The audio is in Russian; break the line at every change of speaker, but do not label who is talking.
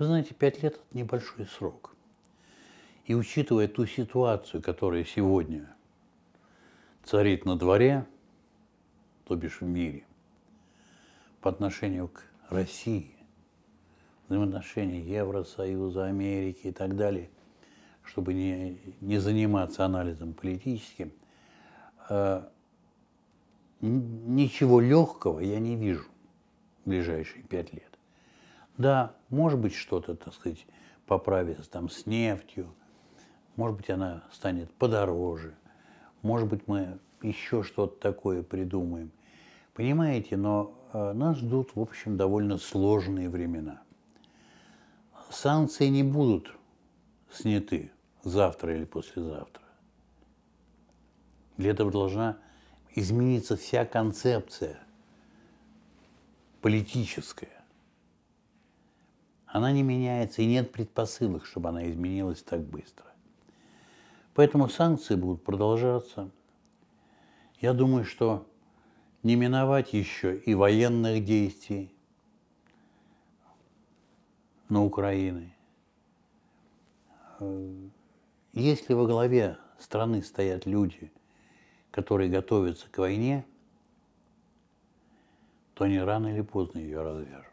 Вы знаете, пять лет – это небольшой срок. И учитывая ту ситуацию, которая сегодня царит на дворе, то бишь в мире, по отношению к России, взаимоотношения Евросоюза, Америки и так далее, чтобы не, не заниматься анализом политическим, э, ничего легкого я не вижу в ближайшие пять лет. Да, может быть, что-то, так сказать, поправится там с нефтью, может быть, она станет подороже, может быть, мы еще что-то такое придумаем. Понимаете, но э, нас ждут, в общем, довольно сложные времена. Санкции не будут сняты завтра или послезавтра. Для этого должна измениться вся концепция политическая. Она не меняется, и нет предпосылок, чтобы она изменилась так быстро. Поэтому санкции будут продолжаться. Я думаю, что не миновать еще и военных действий на Украине. Если во главе страны стоят люди, которые готовятся к войне, то не рано или поздно ее развяжут.